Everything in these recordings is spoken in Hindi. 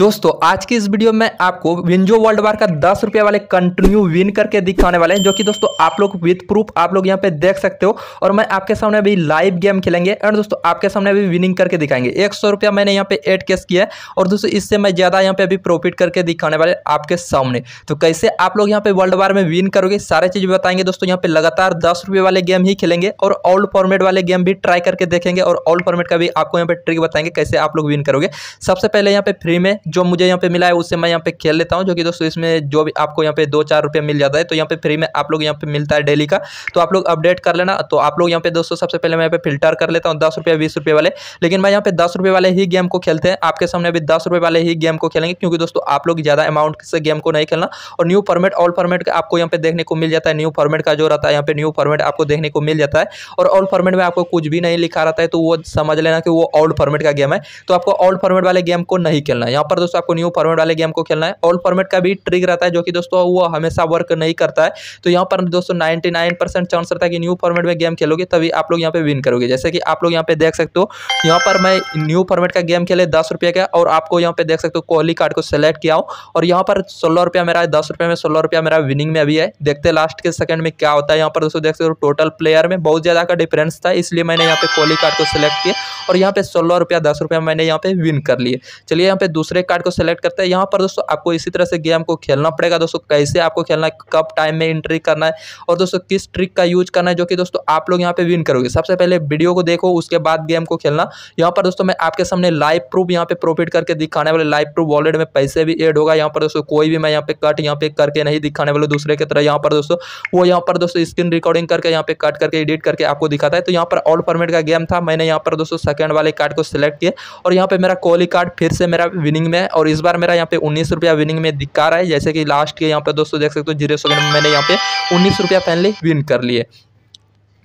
दोस्तों आज की इस वीडियो में आपको विंजो वर्ल्ड वार का दस रुपये वाले कंटिन्यू विन करके दिखाने वाले हैं जो कि दोस्तों आप लोग विथ प्रूफ आप लोग यहाँ पे देख सकते हो और मैं आपके सामने अभी लाइव गेम खेलेंगे एंड दोस्तों आपके सामने अभी विनिंग करके दिखाएंगे एक सौ रुपया मैंने यहाँ पे एड कैश किया है और दोस्तों इससे मैं ज़्यादा यहाँ पे अभी प्रॉफिट करके दिखाने वाले आपके सामने तो कैसे आप लोग यहाँ पे वर्ल्ड वार में विन करोगे सारे चीज़ बताएंगे दोस्तों यहाँ पे लगातार दस वाले गेम ही खेलेंगे और ओल्ड फॉर्मेट वाले गेम भी ट्राई करके देखेंगे और ओल्ड फॉर्मेट का भी आपको यहाँ पे ट्रिक बताएंगे कैसे आप लोग विन करोगे सबसे पहले यहाँ पे फ्री में जो मुझे यहाँ पे मिला है उससे मैं यहाँ पे खेल लेता हूँ जो कि दोस्तों इसमें जो भी आपको यहाँ पे दो चार रुपये मिल जाता है तो यहाँ पे फ्री में आप लोग यहाँ पे मिलता है डेली का तो आप लोग अपडेट कर लेना तो आप लोग यहाँ पे दोस्तों सबसे पहले मैं यहाँ पे फिल्टर कर लेता हूँ दस रुपये बीस रुपये वाले लेकिन मैं यहाँ पे दस रुपये वाले ही गेम को खेलते हैं आपके सामने अभी दस रुपये वाले ही गेम को खेलेंगे क्योंकि दोस्तों आप लोग ज़्यादा अमाउंट से गेम को नहीं खेलना और न्यू फॉर्मेट ऑल फॉर्मेट का आपको यहाँ पे देखने को मिल जाता है न्यू फॉर्मेट का जो रहता है यहाँ पे न्यू फॉर्मेट आपको देखने को मिल जाता है और ऑल फॉर्मेट में आपको कुछ भी नहीं लिखा रहता है तो वो समझ लेना कि वो ओल्ड फॉर्मेट का गेम है तो आपको ओल्ड फॉर्मेट वाले गेम को नहीं खेलना यहाँ पर दोस्तों आपको न्यू फॉर्मेट वाले गेम को खेलना है ओल्ड फॉर्मेट का भी ट्रिक रहता है जो कि दोस्तों वो हमेशा वर्क नहीं करता है तो यहाँ पर दोस्तों नाइनटी चांस रहता है कि न्यू फॉर्मेट में गेम खेलोगे तभी आप लोग यहाँ पे विन करोगे जैसे कि आप लोग यहाँ पे देख सकते हो यहाँ पर मैं न्यू फॉर्मेट का गेम खेले दस रुपये का और आपको यहाँ पे देख सकते हो कोहली कार्ड को सेलेक्ट किया हो और यहाँ पर सोलह रुपया मेरा दस रुपये में सोलह रुपया मेरा विनिंग में अभी है देखते लास्ट के सेकंड में क्या होता है यहाँ पर दोस्तों देख सकते हो टोटल प्लेयर में बहुत ज़्यादा का डिफरेंस था इसलिए मैंने यहाँ पे कोहली कार्ड को सिलेक्ट किया और यहाँ पे सोलह रुपया दस रुपया मैंने यहाँ पे विन कर लिए चलिए यहाँ पे दूसरे एक कार्ड को सेलेक्ट करते हैं यहाँ पर दोस्तों आपको इसी तरह से गेम को खेलना पड़ेगा दोस्तों कैसे आपको खेलना है कब टाइम में एंट्री करना है और दोस्तों किस ट्रिक का यूज करना है जो कि दोस्तों आप लोग यहाँ पे विन करोगे सबसे पहले वीडियो को देखो उसके बाद गेम को खेलना यहाँ पर दोस्तों मैं आपके सामने लाइव प्रूफ यहाँ पे प्रॉफिट करके दिखाने वाले लाइव प्रूफ वॉलेट में पैसे भी एड होगा यहाँ पर दोस्तों कोई भी मैं यहाँ पे कट यहाँ पे करके नहीं दिखाने वाले दूसरे की तरह यहाँ पर दोस्तों वो यहाँ पर दोस्तों स्क्रीन रिकॉर्डिंग करके यहाँ पे कट करके एडिट करके आपको दिखाता है तो यहाँ पर ऑल परमिट का गेम था मैंने यहाँ पर दोस्तों सेकंड वाले कार्ड को सिलेक्ट किया और यहाँ पे मेरा कोहली कार्ड फिर से मेरा विनिंग में और इस बार मेरा यहाँ पे उन्नीस रुपया विनिंग में दिखा रहा है जैसे कि लास्ट के यहाँ पे दोस्तों देख सकते हो जीरो सेकंड में मैंने यहाँ पे उन्नीस रुपया फाइनली विन कर लिए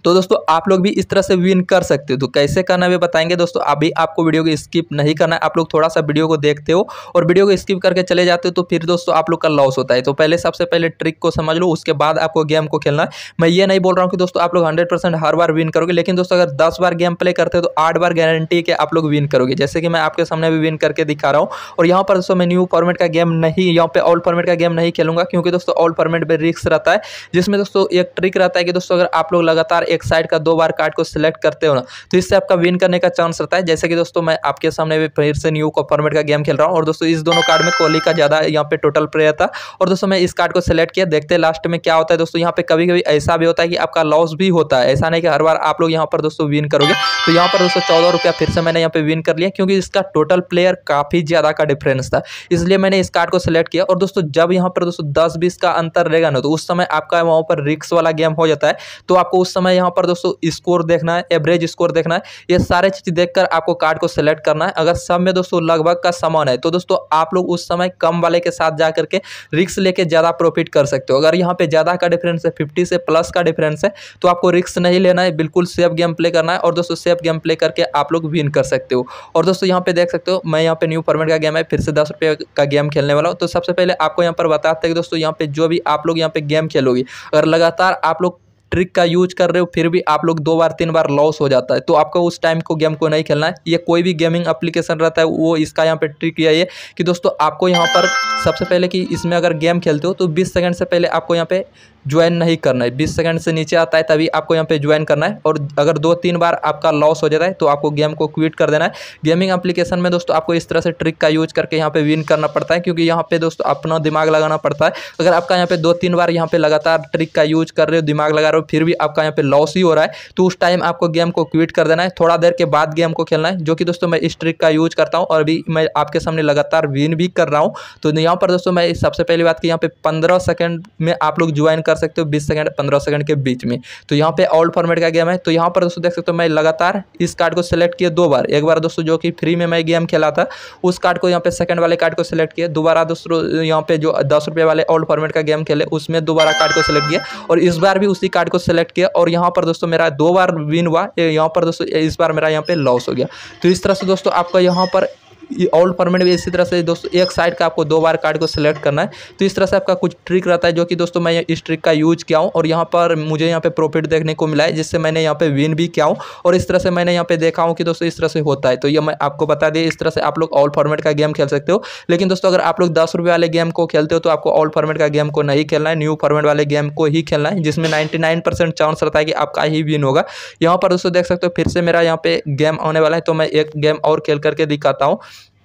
तो दोस्तों आप लोग भी इस तरह से विन कर सकते हो तो कैसे करना भी बताएंगे दोस्तों अभी आपको वीडियो को स्किप नहीं करना है आप लोग थोड़ा सा वीडियो को देखते हो और वीडियो को स्किप करके चले जाते हो तो फिर दोस्तों आप लोग का लॉस होता है तो पहले सबसे पहले ट्रिक को समझ लो उसके बाद आपको गेम को खेलना मैं ये नहीं बोल रहा हूँ कि दोस्तों आप लोग हंड्रेड हर बार विन करोगे लेकिन दोस्तों अगर दस बार गेम प्ले करते हो तो आठ बार गारंटी के आप लोग विन करोगे जैसे कि मैं आपके सामने भी विन करके दिखा रहा हूँ और यहाँ पर दोस्तों मैं न्यू फॉर्मेट का गेम नहीं यहाँ पर ऑल फॉर्मेट का गेम नहीं खेलूंगा क्योंकि दोस्तों ऑल फॉर्मेट पर रिस्क रहता है जिसमें दोस्तों एक ट्रिक रहता है कि दोस्तों अगर आप लोग लगातार एक साइड का दो बार कार्ड को सिलेक्ट करते हो ना तो इससे आपका विन करने का चांस रहता है जैसे कि दोस्तों मैं आपके सामने भी फिर से न्यू फॉर्मेट का गेम खेल रहा हूँ और दोस्तों इस दोनों कार्ड में कोहली का ज़्यादा यहाँ पे टोटल प्रेयर था और दोस्तों मैं इस कार्ड को सिलेक्ट किया देखते हैं लास्ट में क्या होता है दोस्तों यहाँ पे कभी कभी ऐसा भी होता है कि आपका लॉस भी होता है ऐसा नहीं कि हर बार आप लोग यहाँ पर दोस्तों विन करोगे तो यहाँ पर दोस्तों चौदह रुपया फिर से मैंने यहाँ पे विन कर लिया क्योंकि इसका टोटल प्लेयर काफ़ी ज़्यादा का डिफरेंस था इसलिए मैंने इस कार्ड को सिलेक्ट किया और दोस्तों जब यहाँ पर दोस्तों दस बीस का अंतर रहेगा ना तो उस समय आपका वहाँ पर रिक्स वाला गेम हो जाता है तो आपको उस समय यहाँ पर दोस्तों स्कोर देखना है एवरेज स्कोर देखना है ये सारे चीज़ देख आपको कार्ड को सिलेक्ट करना है अगर सब में दोस्तों लगभग का समान है तो दोस्तों आप लोग उस समय कम वाले के साथ जा करके रिक्स लेके ज़्यादा प्रॉफिट कर सकते हो अगर यहाँ पर ज़्यादा का डिफरेंस है फिफ्टी से प्लस का डिफरेंस है तो आपको रिक्स नहीं लेना है बिल्कुल सेफ गेम प्ले करना है और दोस्तों सेफ आप गेम प्ले करके आप लोग विन कर सकते हो और दोस्तों यहाँ पे देख सकते हो मैं यहाँ पे न्यू फॉर्मेट का गेम है फिर से दस रुपये का गेम खेलने वाला हूँ तो सबसे पहले आपको यहाँ पर बताते हैं कि दोस्तों यहाँ पे जो भी आप लोग यहाँ पे गेम खेलोगे अगर लगातार आप लोग ट्रिक का यूज कर रहे हो फिर भी आप लोग दो बार तीन बार लॉस हो जाता है तो आपको उस टाइम को गेम को नहीं खेलना है ये कोई भी गेमिंग एप्लीकेशन रहता है वो इसका यहाँ पे ट्रिक यही है कि दोस्तों आपको यहाँ पर सबसे पहले कि इसमें अगर गेम खेलते हो तो 20 सेकंड से पहले आपको यहाँ पे ज्वाइन नहीं करना है बीस सेकंड से नीचे आता है तभी आपको यहाँ पे ज्वाइन करना है और अगर दो तीन बार आपका लॉस हो जाता है तो आपको गेम को क्विट कर देना है गेमिंग एप्लीकेशन में दोस्तों आपको इस तरह से ट्रिक का यूज करके यहाँ पे विन करना पड़ता है क्योंकि यहाँ पे दोस्तों अपना दिमाग लगाना पड़ता है अगर आपका यहाँ पे दो तीन बार यहाँ पे लगातार ट्रिक का यूज कर रहे हो दिमाग लगा रहे हो फिर भी आपका यहाँ पे लॉस ही हो रहा है तो उस टाइम आपको गेम को क्विट कर देना है थोड़ा देर के बाद गेम को खेलना है जो कि दोस्तों मैं इस ट्रिक का यूज करता हूँ और अभी मैं आपके सामने लगातार विन भी कर रहा हूँ तो यहाँ पर दोस्तों मैं सबसे पहली बात की यहाँ पे पंद्रह सेकेंड में आप लोग ज्वाइन कर कर सकते हो बीस सेकंड पंद्रह सेकंड के बीच में तो यहाँ पे ऑल्ड फॉर्मेट का गेम है तो यहाँ पर दोस्तों देख सकते हो मैं लगातार इस कार्ड को सिलेक्ट किया दो बार एक बार दोस्तों जो कि फ्री में मैं गेम खेला था उस कार्ड को यहाँ पे सेकंड वाले कार्ड को सिलेक्ट किया दोबारा दोस्तों यहाँ पे जो दस रुपये वाले ओल्ड फॉर्मेट का गेम खेले उसमें दोबारा कार्ड को सिलेक्ट किया और इस बार भी उसी कार्ड को सिलेक्ट किया और यहाँ पर दोस्तों मेरा दो बार विन हुआ यहाँ पर दोस्तों इस बार मेरा यहाँ पे लॉस हो गया तो इस तरह से दोस्तों आपका यहाँ पर ऑल परमानेंट भी इसी तरह से दोस्तों एक साइड का आपको दो बार कार्ड को सिलेक्ट करना है तो इस तरह से आपका कुछ ट्रिक रहता है जो कि दोस्तों मैं इस ट्रिक का यूज किया हूँ और यहाँ पर मुझे यहाँ पे प्रॉफिट देखने को मिला है जिससे मैंने यहाँ पे विन भी किया हूँ और इस तरह से मैंने यहाँ पे देखा हूँ कि दोस्तों इस तरह से होता है तो ये मैं आपको बता दिया इस तरह से आप लोग ऑल फॉर्मेट का गेम खेल सकते हो लेकिन दोस्तों अगर आप लोग दस वाले गेम को खेलते हो तो आपको ऑल फॉर्मेट का गेम को नहीं खेलना है न्यू फॉर्मेट वाले गेम को ही खेलना है जिसमें नाइन्टी चांस रहता है कि आपका ही विन होगा यहाँ पर दोस्तों देख सकते हो फिर से मेरा यहाँ पे गेम आने वाला है तो मैं एक गेम और खेल करके दिखाता हूँ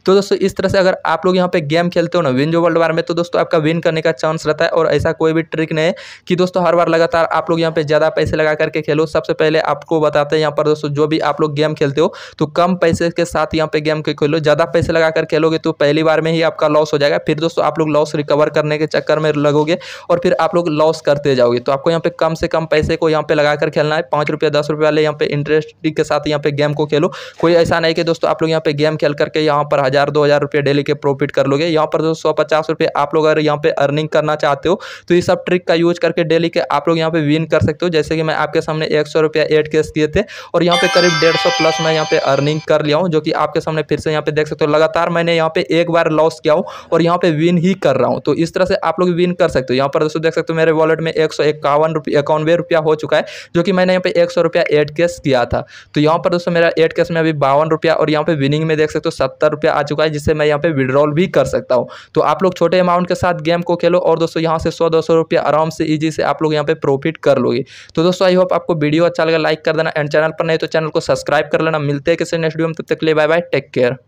तो दोस्तों इस तरह से अगर आप लोग यहाँ पे गेम खेलते हो ना विंजो वर्ल्ड वार में तो दोस्तों आपका विन करने का चांस रहता है और ऐसा कोई भी ट्रिक नहीं है कि दोस्तों हर बार लगातार आप लोग यहाँ पे ज़्यादा पैसे लगा करके खेलो सबसे पहले आपको बताते हैं यहाँ पर दोस्तों जो भी आप लोग गेम खेलते हो तो कम पैसे के साथ यहाँ पे गेम के खेलो ज़्यादा पैसे लगा कर खेलोगे तो पहली बार में ही आपका लॉस हो जाएगा फिर दोस्तों आप लोग लॉस रिकवर करने के चक्कर में लगोगे और फिर आप लोग लॉस करते जाओगे तो आपको यहाँ पे कम से कम पैसे को यहाँ पे लगा कर खेलना है पाँच रुपया दस रुपये वाले यहाँ पे इंटरेस्ट के साथ यहाँ पे गेम को खेलो कोई ऐसा नहीं कि दोस्तों आप लोग यहाँ पे गेम खेल करके यहाँ पर हज़ार दो हज़ार रुपये डेली के प्रॉफिट कर लोगे यहाँ पर दोस्तों सौ पचास रुपये आप लोग अगर यहाँ पे अर्निंग करना चाहते हो तो ये सब ट्रिक का यूज करके डेली के आप लोग यहाँ पे विन कर सकते हो जैसे कि मैं आपके सामने एक सौ रुपया एड केस किए थे और यहाँ पे करीब डेढ़ सौ प्लस मैं यहाँ पे अर्निंग कर लिया हूँ जो कि आपके सामने फिर से यहाँ पे देख सकते हो लगातार मैंने यहाँ पे एक बार लॉस किया हूँ और यहाँ पे विन ही कर रहा हूँ तो इस तरह से आप लोग विन कर सकते हो यहाँ पर दोस्तों देख सकते हो मेरे वॉलेट में एक सौ इक्यावन रुपये इक्यानवे रुपया हो चुका है जो कि मैंने यहाँ पे एक सौ रुपया एड केस किया था तो यहाँ पर दोस्तों मेरा एड केस में अभी बावन रुपया और यहाँ पे विनिंग में देख सकते हो सत्तर रुपया आ चुका है जिससे मैं यहाँ पे विड्रॉल भी कर सकता हूँ तो आप लोग छोटे अमाउंट के साथ गेम को खेलो और दोस्तों यहाँ से सौ दो सौ रुपया आराम से ईजी से आप लोग यहाँ पे प्रॉफिट कर लोगे तो दोस्तों आई होप आपको वीडियो अच्छा लगा लाइक कर देना एंड चैनल पर नहीं तो चैनल को सब्सक्राइब कर लेना मिलते हैं किसी नेक्स्ट वीडियो में तब तक ले बाय बाय टेक केयर